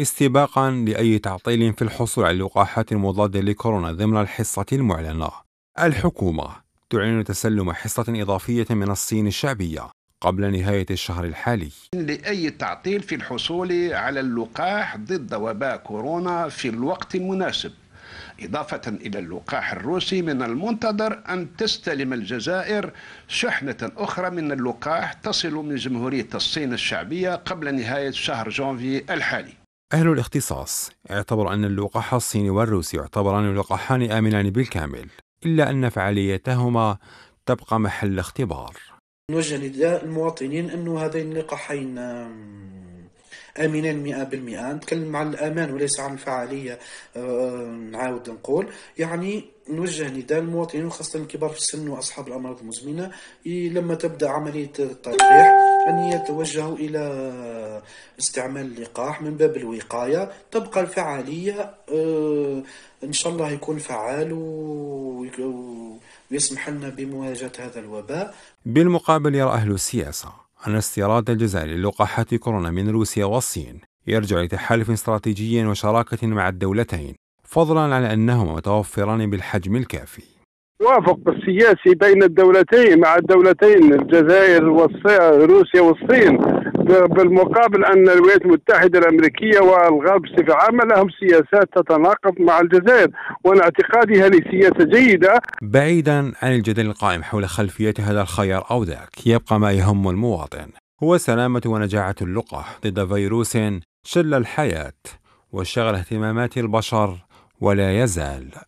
استباقا لأي تعطيل في الحصول على اللقاحات المضادة لكورونا ضمن الحصة المعلنة. الحكومة تعلن تسلم حصة إضافية من الصين الشعبية قبل نهاية الشهر الحالي لأي تعطيل في الحصول على اللقاح ضد وباء كورونا في الوقت المناسب إضافة إلى اللقاح الروسي من المنتظر أن تستلم الجزائر شحنة أخرى من اللقاح تصل من جمهورية الصين الشعبية قبل نهاية شهر جانفي الحالي أهل الاختصاص اعتبروا أن اللقاح الصيني والروسي يعتبران لقاحان آمنان بالكامل إلا أن فعاليتهما تبقى محل اختبار نوجه للمواطنين أن هذين اللقاحين امنين 100% نتكلم عن الامان وليس عن الفعالية آه، نعاود نقول يعني نوجه نداء للمواطنين وخاصة الكبار في السن وأصحاب الأمراض المزمنة لما تبدأ عملية التلقيح أن يتوجهوا إلى استعمال اللقاح من باب الوقاية تبقى الفعالية آه، إن شاء الله يكون فعال ويسمح لنا بمواجهة هذا الوباء بالمقابل يرى أهل السياسة عن استيراد الجزائر للقاحات كورونا من روسيا والصين يرجع لتحالف استراتيجي وشراكة مع الدولتين فضلا على أنهما متوفران بالحجم الكافي وافق السياسي بين الدولتين مع الدولتين الجزائر وروسيا والصين بالمقابل أن الولايات المتحدة الأمريكية والغرب بصفة عامة لهم سياسات تتناقض مع الجزائر وأنا اعتقادي هذه سياسة جيدة بعيدا عن الجدل القائم حول خلفية هذا الخيار أو ذاك يبقى ما يهم المواطن هو سلامة ونجاعة اللقاح ضد فيروس شل الحياة وشغل اهتمامات البشر ولا يزال